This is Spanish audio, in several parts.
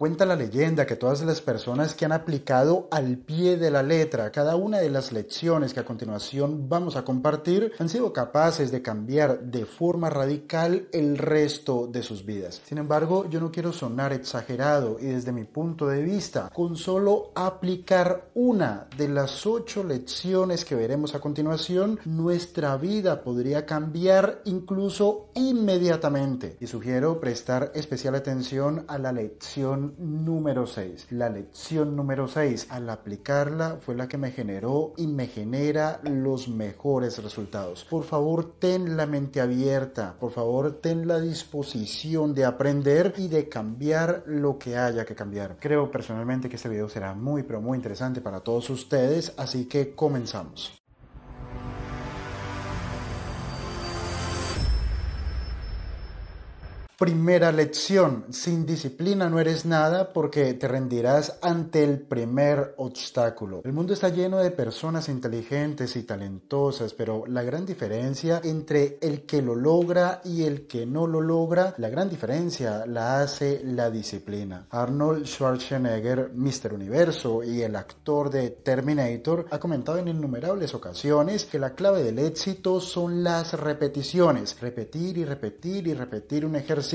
Cuenta la leyenda que todas las personas que han aplicado al pie de la letra cada una de las lecciones que a continuación vamos a compartir han sido capaces de cambiar de forma radical el resto de sus vidas. Sin embargo, yo no quiero sonar exagerado y desde mi punto de vista, con solo aplicar una de las ocho lecciones que veremos a continuación, nuestra vida podría cambiar incluso inmediatamente. Y sugiero prestar especial atención a la lección número 6. La lección número 6, al aplicarla, fue la que me generó y me genera los mejores resultados. Por favor, ten la mente abierta, por favor, ten la disposición de aprender y de cambiar lo que haya que cambiar. Creo personalmente que este video será muy, pero muy interesante para todos ustedes, así que comenzamos. Primera lección, sin disciplina no eres nada porque te rendirás ante el primer obstáculo. El mundo está lleno de personas inteligentes y talentosas, pero la gran diferencia entre el que lo logra y el que no lo logra, la gran diferencia la hace la disciplina. Arnold Schwarzenegger, Mr. Universo y el actor de Terminator, ha comentado en innumerables ocasiones que la clave del éxito son las repeticiones. Repetir y repetir y repetir un ejercicio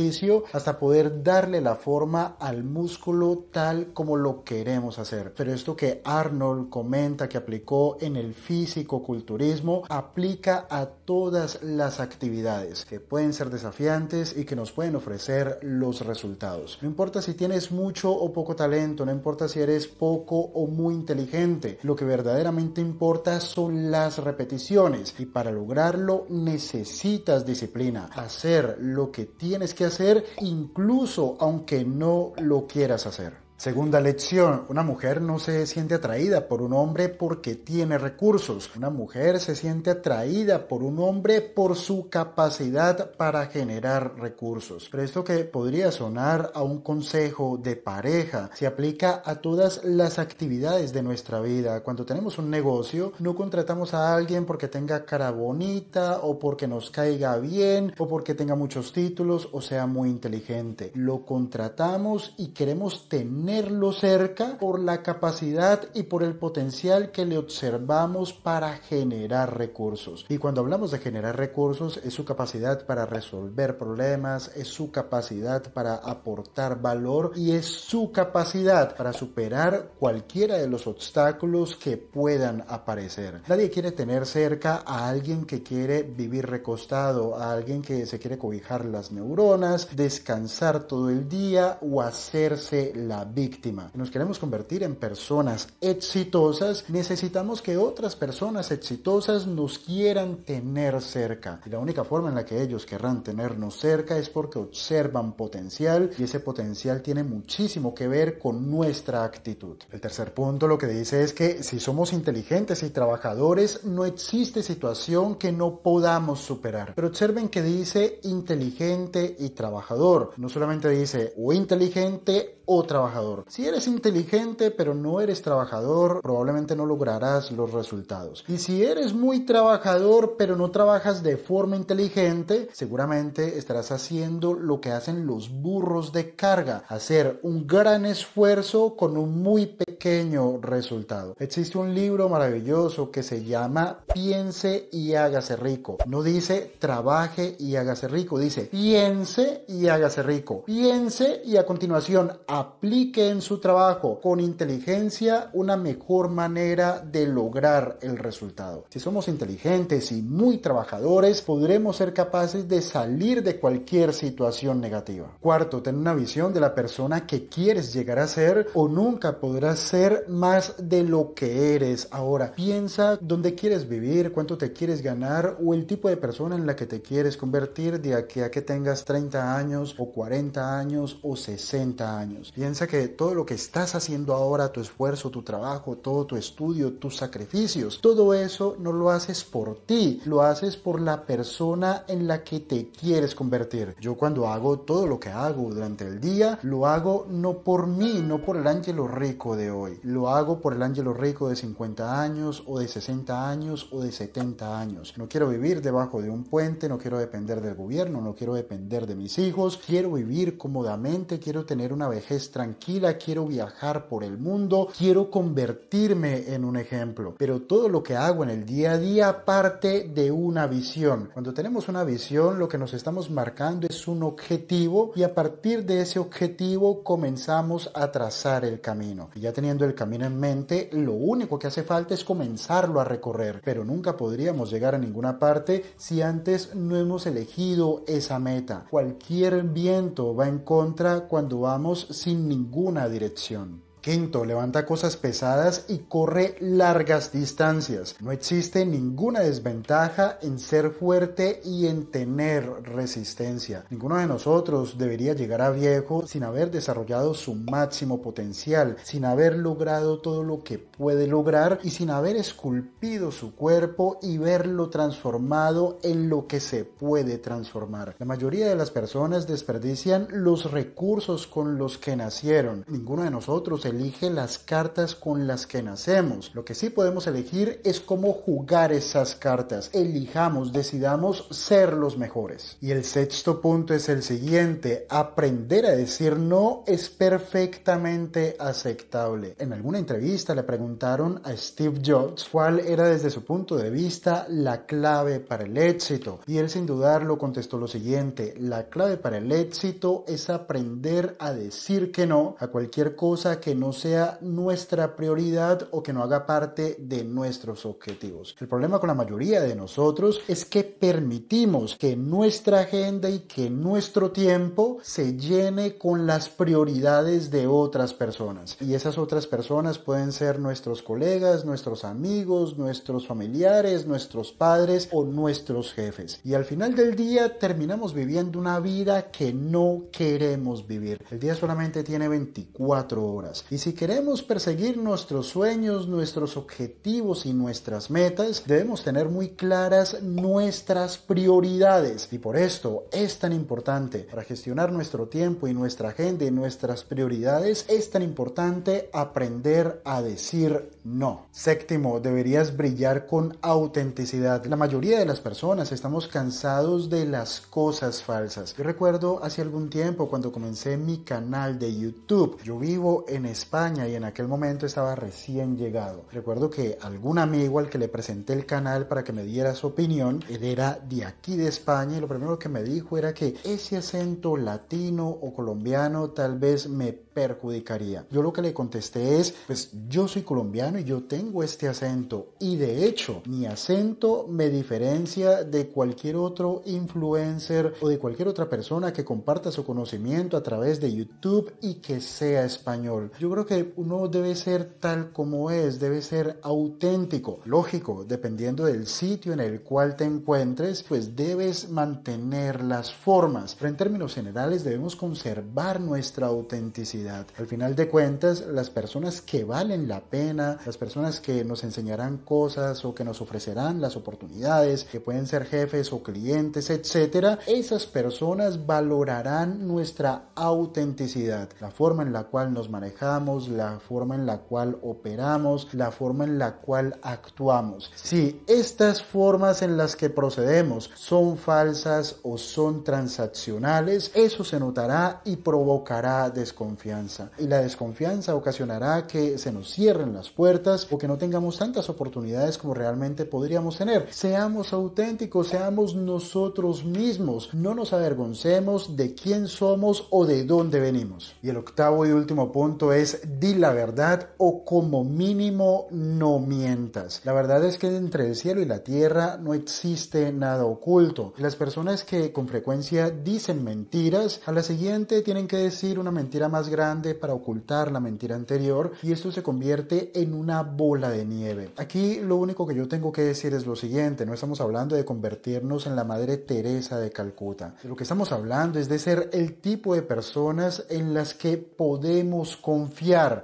hasta poder darle la forma al músculo tal como lo queremos hacer. Pero esto que Arnold comenta que aplicó en el físico-culturismo aplica a todas las actividades que pueden ser desafiantes y que nos pueden ofrecer los resultados. No importa si tienes mucho o poco talento, no importa si eres poco o muy inteligente, lo que verdaderamente importa son las repeticiones y para lograrlo necesitas disciplina, hacer lo que tienes que hacer incluso aunque no lo quieras hacer. Segunda lección, una mujer no se siente atraída por un hombre porque tiene recursos. Una mujer se siente atraída por un hombre por su capacidad para generar recursos. Pero esto que podría sonar a un consejo de pareja se aplica a todas las actividades de nuestra vida. Cuando tenemos un negocio, no contratamos a alguien porque tenga cara bonita o porque nos caiga bien o porque tenga muchos títulos o sea muy inteligente. Lo contratamos y queremos tener tenerlo cerca por la capacidad y por el potencial que le observamos para generar recursos. Y cuando hablamos de generar recursos es su capacidad para resolver problemas, es su capacidad para aportar valor y es su capacidad para superar cualquiera de los obstáculos que puedan aparecer. Nadie quiere tener cerca a alguien que quiere vivir recostado, a alguien que se quiere cobijar las neuronas, descansar todo el día o hacerse la víctima. nos queremos convertir en personas exitosas, necesitamos que otras personas exitosas nos quieran tener cerca. Y la única forma en la que ellos querrán tenernos cerca es porque observan potencial y ese potencial tiene muchísimo que ver con nuestra actitud. El tercer punto lo que dice es que si somos inteligentes y trabajadores, no existe situación que no podamos superar. Pero observen que dice inteligente y trabajador. No solamente dice o inteligente o trabajador si eres inteligente pero no eres trabajador, probablemente no lograrás los resultados. Y si eres muy trabajador pero no trabajas de forma inteligente, seguramente estarás haciendo lo que hacen los burros de carga, hacer un gran esfuerzo con un muy pequeño resultado. Existe un libro maravilloso que se llama Piense y hágase rico. No dice trabaje y hágase rico, dice piense y hágase rico. Piense y a continuación aplique en su trabajo con inteligencia una mejor manera de lograr el resultado. Si somos inteligentes y muy trabajadores, podremos ser capaces de salir de cualquier situación negativa. Cuarto, ten una visión de la persona que quieres llegar a ser o nunca podrás ser más de lo que eres ahora. Piensa dónde quieres vivir, cuánto te quieres ganar o el tipo de persona en la que te quieres convertir de aquí a que tengas 30 años o 40 años o 60 años. Piensa que todo lo que estás haciendo ahora, tu esfuerzo, tu trabajo, todo tu estudio, tus sacrificios, todo eso no lo haces por ti, lo haces por la persona en la que te quieres convertir. Yo cuando hago todo lo que hago durante el día, lo hago no por mí, no por el ángel rico de hoy, lo hago por el ángel rico de 50 años o de 60 años o de 70 años. No quiero vivir debajo de un puente, no quiero depender del gobierno, no quiero depender de mis hijos, quiero vivir cómodamente, quiero tener una vejez tranquila quiero viajar por el mundo, quiero convertirme en un ejemplo. Pero todo lo que hago en el día a día parte de una visión. Cuando tenemos una visión, lo que nos estamos marcando es un objetivo y a partir de ese objetivo comenzamos a trazar el camino. Y ya teniendo el camino en mente, lo único que hace falta es comenzarlo a recorrer, pero nunca podríamos llegar a ninguna parte si antes no hemos elegido esa meta. Cualquier viento va en contra cuando vamos sin ningún una dirección Quinto, levanta cosas pesadas y corre largas distancias. No existe ninguna desventaja en ser fuerte y en tener resistencia. Ninguno de nosotros debería llegar a viejo sin haber desarrollado su máximo potencial, sin haber logrado todo lo que puede lograr y sin haber esculpido su cuerpo y verlo transformado en lo que se puede transformar. La mayoría de las personas desperdician los recursos con los que nacieron. Ninguno de nosotros elige las cartas con las que nacemos. Lo que sí podemos elegir es cómo jugar esas cartas. Elijamos, decidamos ser los mejores. Y el sexto punto es el siguiente. Aprender a decir no es perfectamente aceptable. En alguna entrevista le preguntaron a Steve Jobs cuál era desde su punto de vista la clave para el éxito. Y él sin dudarlo contestó lo siguiente. La clave para el éxito es aprender a decir que no a cualquier cosa que no no sea nuestra prioridad o que no haga parte de nuestros objetivos. El problema con la mayoría de nosotros es que permitimos que nuestra agenda y que nuestro tiempo se llene con las prioridades de otras personas. Y esas otras personas pueden ser nuestros colegas, nuestros amigos, nuestros familiares, nuestros padres o nuestros jefes. Y al final del día terminamos viviendo una vida que no queremos vivir. El día solamente tiene 24 horas y si queremos perseguir nuestros sueños, nuestros objetivos y nuestras metas, debemos tener muy claras nuestras prioridades. Y por esto es tan importante, para gestionar nuestro tiempo y nuestra agenda y nuestras prioridades, es tan importante aprender a decir no. Séptimo, deberías brillar con autenticidad. La mayoría de las personas estamos cansados de las cosas falsas. Yo recuerdo hace algún tiempo cuando comencé mi canal de YouTube, yo vivo en España y en aquel momento estaba recién llegado. Recuerdo que algún amigo al que le presenté el canal para que me diera su opinión, él era de aquí de España y lo primero que me dijo era que ese acento latino o colombiano tal vez me perjudicaría. Yo lo que le contesté es, pues yo soy colombiano y yo tengo este acento y de hecho mi acento me diferencia de cualquier otro influencer o de cualquier otra persona que comparta su conocimiento a través de YouTube y que sea español. Yo creo que uno debe ser tal como es, debe ser auténtico. Lógico, dependiendo del sitio en el cual te encuentres, pues debes mantener las formas. Pero en términos generales debemos conservar nuestra autenticidad. Al final de cuentas, las personas que valen la pena, las personas que nos enseñarán cosas o que nos ofrecerán las oportunidades, que pueden ser jefes o clientes, etcétera, esas personas valorarán nuestra autenticidad, la forma en la cual nos manejamos la forma en la cual operamos, la forma en la cual actuamos. Si estas formas en las que procedemos son falsas o son transaccionales, eso se notará y provocará desconfianza. Y la desconfianza ocasionará que se nos cierren las puertas o que no tengamos tantas oportunidades como realmente podríamos tener. Seamos auténticos, seamos nosotros mismos, no nos avergoncemos de quién somos o de dónde venimos. Y el octavo y último punto es es di la verdad o como mínimo no mientas. La verdad es que entre el cielo y la tierra no existe nada oculto. Las personas que con frecuencia dicen mentiras, a la siguiente tienen que decir una mentira más grande para ocultar la mentira anterior y esto se convierte en una bola de nieve. Aquí lo único que yo tengo que decir es lo siguiente, no estamos hablando de convertirnos en la Madre Teresa de Calcuta. lo que estamos hablando es de ser el tipo de personas en las que podemos confiar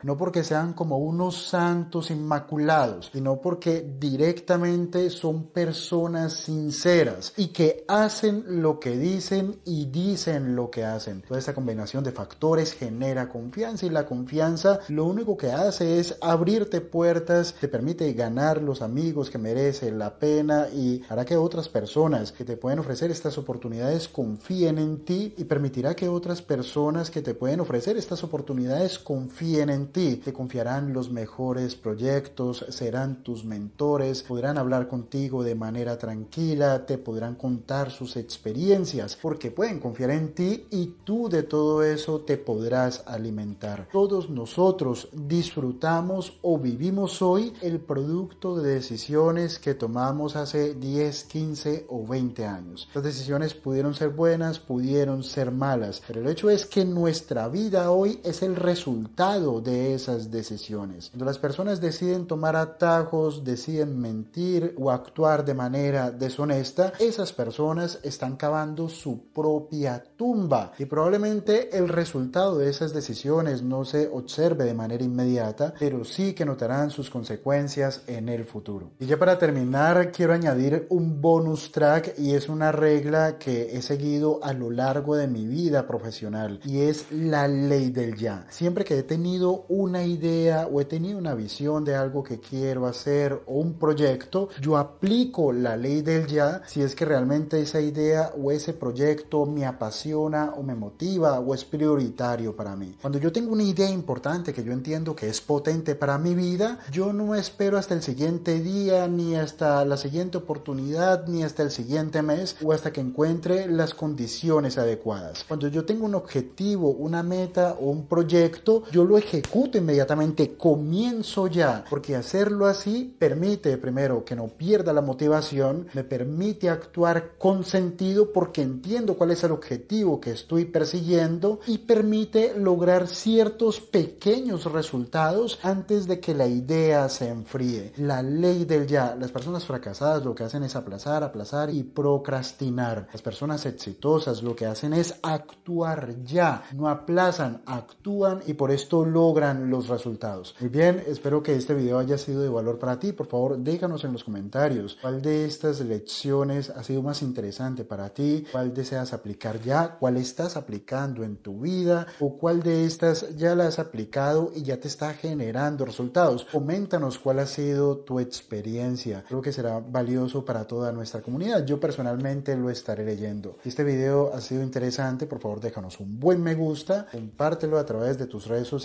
no porque sean como unos santos inmaculados, sino porque directamente son personas sinceras y que hacen lo que dicen y dicen lo que hacen. Toda esta combinación de factores genera confianza y la confianza lo único que hace es abrirte puertas, te permite ganar los amigos que merecen la pena y hará que otras personas que te pueden ofrecer estas oportunidades confíen en ti y permitirá que otras personas que te pueden ofrecer estas oportunidades confíen confíen en ti, te confiarán los mejores proyectos, serán tus mentores, podrán hablar contigo de manera tranquila, te podrán contar sus experiencias, porque pueden confiar en ti y tú de todo eso te podrás alimentar. Todos nosotros disfrutamos o vivimos hoy el producto de decisiones que tomamos hace 10, 15 o 20 años. Las decisiones pudieron ser buenas, pudieron ser malas, pero el hecho es que nuestra vida hoy es el resultado de esas decisiones. Cuando las personas deciden tomar atajos, deciden mentir o actuar de manera deshonesta, esas personas están cavando su propia tumba y probablemente el resultado de esas decisiones no se observe de manera inmediata, pero sí que notarán sus consecuencias en el futuro. Y ya para terminar, quiero añadir un bonus track y es una regla que he seguido a lo largo de mi vida profesional y es la ley del ya. Siempre que he tenido una idea o he tenido una visión de algo que quiero hacer o un proyecto, yo aplico la ley del ya si es que realmente esa idea o ese proyecto me apasiona o me motiva o es prioritario para mí. Cuando yo tengo una idea importante que yo entiendo que es potente para mi vida, yo no espero hasta el siguiente día, ni hasta la siguiente oportunidad, ni hasta el siguiente mes o hasta que encuentre las condiciones adecuadas. Cuando yo tengo un objetivo, una meta o un proyecto, yo lo ejecuto inmediatamente, comienzo ya, porque hacerlo así permite primero que no pierda la motivación, me permite actuar con sentido porque entiendo cuál es el objetivo que estoy persiguiendo y permite lograr ciertos pequeños resultados antes de que la idea se enfríe. La ley del ya, las personas fracasadas lo que hacen es aplazar, aplazar y procrastinar. Las personas exitosas lo que hacen es actuar ya, no aplazan, actúan y por esto logran los resultados. Muy bien, espero que este video haya sido de valor para ti. Por favor, déjanos en los comentarios cuál de estas lecciones ha sido más interesante para ti, cuál deseas aplicar ya, cuál estás aplicando en tu vida o cuál de estas ya la has aplicado y ya te está generando resultados. Coméntanos cuál ha sido tu experiencia. Creo que será valioso para toda nuestra comunidad. Yo personalmente lo estaré leyendo. Si este video ha sido interesante, por favor déjanos un buen me gusta, compártelo a través de tus redes sociales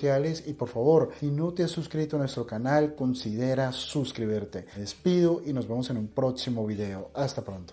y por favor, si no te has suscrito a nuestro canal, considera suscribirte. Me despido y nos vemos en un próximo video. Hasta pronto.